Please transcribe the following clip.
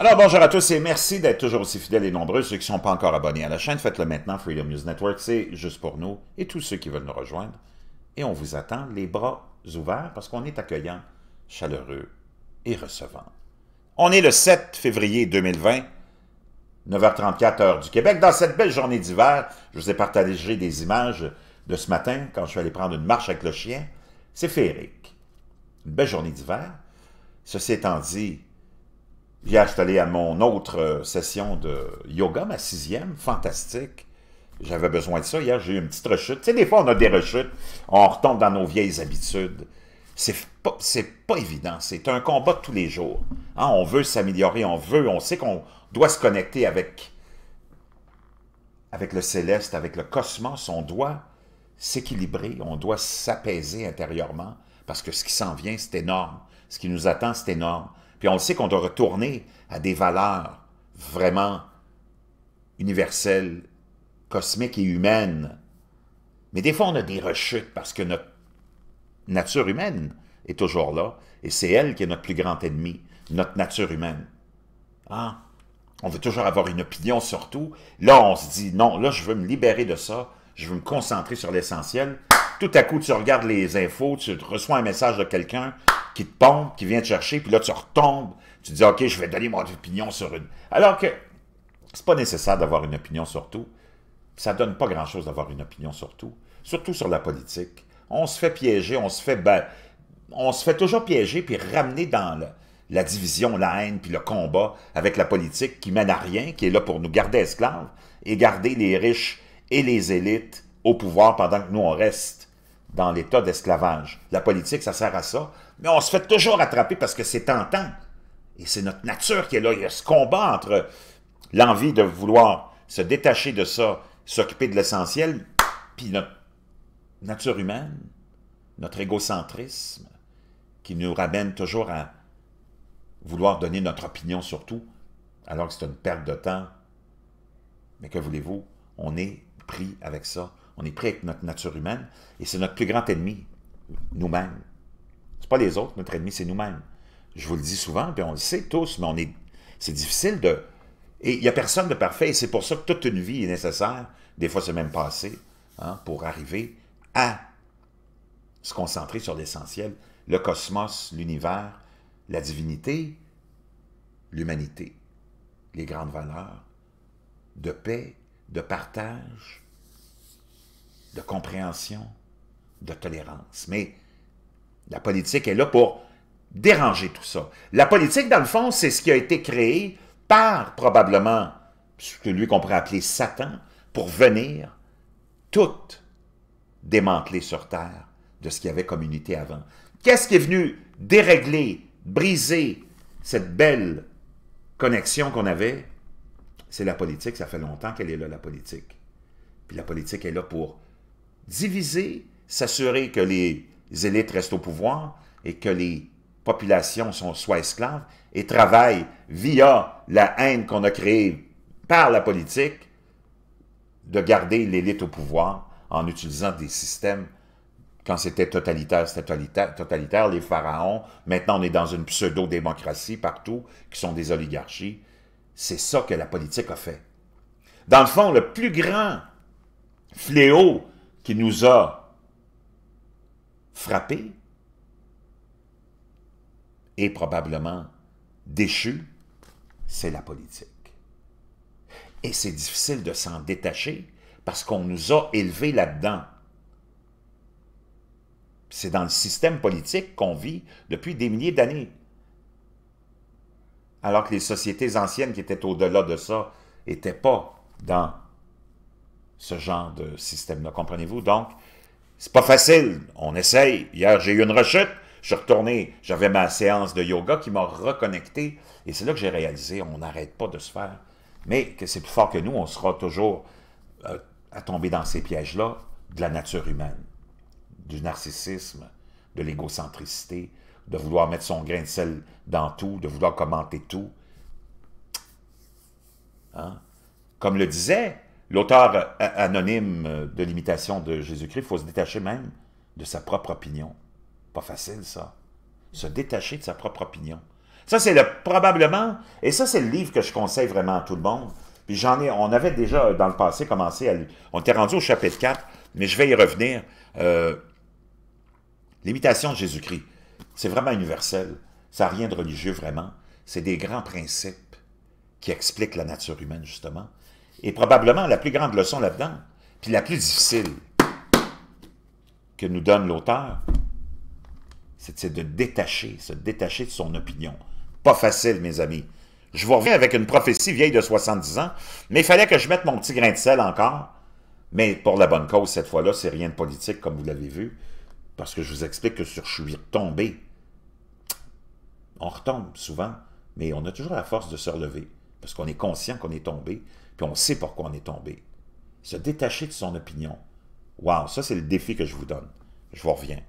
Alors bonjour à tous et merci d'être toujours aussi fidèles et nombreux. Ceux qui ne sont pas encore abonnés à la chaîne, faites-le maintenant. Freedom News Network, c'est juste pour nous et tous ceux qui veulent nous rejoindre. Et on vous attend les bras ouverts parce qu'on est accueillant, chaleureux et recevant. On est le 7 février 2020, 9h34 heure du Québec. Dans cette belle journée d'hiver, je vous ai partagé des images de ce matin quand je suis allé prendre une marche avec le chien. C'est féerique. Une belle journée d'hiver. Ceci étant dit, Hier, je suis allé à mon autre euh, session de yoga, ma sixième, fantastique. J'avais besoin de ça. Hier, j'ai eu une petite rechute. Tu sais, des fois, on a des rechutes, on retombe dans nos vieilles habitudes. C'est pas, pas évident. C'est un combat de tous les jours. Hein, on veut s'améliorer, on veut, on sait qu'on doit se connecter avec, avec le céleste, avec le cosmos. On doit s'équilibrer, on doit s'apaiser intérieurement parce que ce qui s'en vient, c'est énorme. Ce qui nous attend, c'est énorme. Puis on le sait qu'on doit retourner à des valeurs vraiment universelles, cosmiques et humaines. Mais des fois, on a des rechutes parce que notre nature humaine est toujours là, et c'est elle qui est notre plus grand ennemi, notre nature humaine. Ah, on veut toujours avoir une opinion sur tout. Là, on se dit, non, là, je veux me libérer de ça, je veux me concentrer sur l'essentiel. Tout à coup, tu regardes les infos, tu reçois un message de quelqu'un, qui te pompe, qui vient te chercher, puis là, tu retombes, tu dis, OK, je vais donner mon opinion sur une... Alors que c'est pas nécessaire d'avoir une opinion sur tout. Ça donne pas grand-chose d'avoir une opinion sur tout, surtout sur la politique. On se fait piéger, on se fait... Ben, on se fait toujours piéger, puis ramener dans la division, la haine, puis le combat avec la politique qui mène à rien, qui est là pour nous garder esclaves et garder les riches et les élites au pouvoir pendant que nous, on reste dans l'état d'esclavage. La politique, ça sert à ça. Mais on se fait toujours attraper parce que c'est tentant. Et c'est notre nature qui est là. Il y a ce combat entre l'envie de vouloir se détacher de ça, s'occuper de l'essentiel, puis notre nature humaine, notre égocentrisme, qui nous ramène toujours à vouloir donner notre opinion sur tout, alors que c'est une perte de temps. Mais que voulez-vous, on est pris avec ça. On est pris avec notre nature humaine et c'est notre plus grand ennemi, nous-mêmes. C'est pas les autres, notre ennemi, c'est nous-mêmes. Je vous le dis souvent, puis on le sait tous, mais on est, c'est difficile de... Et il n'y a personne de parfait, et c'est pour ça que toute une vie est nécessaire, des fois c'est même passé, hein, pour arriver à se concentrer sur l'essentiel, le cosmos, l'univers, la divinité, l'humanité, les grandes valeurs de paix, de partage, de compréhension, de tolérance. Mais la politique est là pour déranger tout ça. La politique, dans le fond, c'est ce qui a été créé par probablement ce que lui qu'on pourrait appeler Satan, pour venir tout démanteler sur Terre de ce qu'il y avait comme unité avant. Qu'est-ce qui est venu dérégler, briser cette belle connexion qu'on avait? C'est la politique, ça fait longtemps qu'elle est là, la politique. Puis la politique est là pour diviser, s'assurer que les élites restent au pouvoir et que les populations sont soit esclaves et travaillent via la haine qu'on a créée par la politique de garder l'élite au pouvoir en utilisant des systèmes quand c'était totalitaire, c'était totalitaire, totalitaire, les pharaons. Maintenant, on est dans une pseudo-démocratie partout, qui sont des oligarchies. C'est ça que la politique a fait. Dans le fond, le plus grand fléau qui nous a frappés et probablement déchus, c'est la politique. Et c'est difficile de s'en détacher parce qu'on nous a élevés là-dedans. C'est dans le système politique qu'on vit depuis des milliers d'années. Alors que les sociétés anciennes qui étaient au-delà de ça n'étaient pas dans ce genre de système-là, comprenez-vous? Donc, c'est pas facile, on essaye. Hier, j'ai eu une rechute, je suis retourné, j'avais ma séance de yoga qui m'a reconnecté, et c'est là que j'ai réalisé, on n'arrête pas de se faire, mais que c'est plus fort que nous, on sera toujours euh, à tomber dans ces pièges-là de la nature humaine, du narcissisme, de l'égocentricité, de vouloir mettre son grain de sel dans tout, de vouloir commenter tout. Hein? Comme le disait L'auteur anonyme de l'imitation de Jésus-Christ, il faut se détacher même de sa propre opinion. Pas facile, ça. Se détacher de sa propre opinion. Ça, c'est le probablement, et ça, c'est le livre que je conseille vraiment à tout le monde. Puis j'en ai, on avait déjà dans le passé commencé à. On était rendu au chapitre 4, mais je vais y revenir. Euh, l'imitation de Jésus-Christ, c'est vraiment universel. Ça n'a rien de religieux vraiment. C'est des grands principes qui expliquent la nature humaine, justement. Et probablement la plus grande leçon là-dedans, puis la plus difficile que nous donne l'auteur, c'est de détacher, se détacher de son opinion. Pas facile, mes amis. Je vous reviens avec une prophétie vieille de 70 ans, mais il fallait que je mette mon petit grain de sel encore, mais pour la bonne cause cette fois-là, c'est rien de politique, comme vous l'avez vu, parce que je vous explique que sur je suis retombé. On retombe souvent, mais on a toujours la force de se relever, parce qu'on est conscient qu'on est tombé, puis on sait pourquoi on est tombé. Se détacher de son opinion. Waouh, ça c'est le défi que je vous donne. Je vous reviens.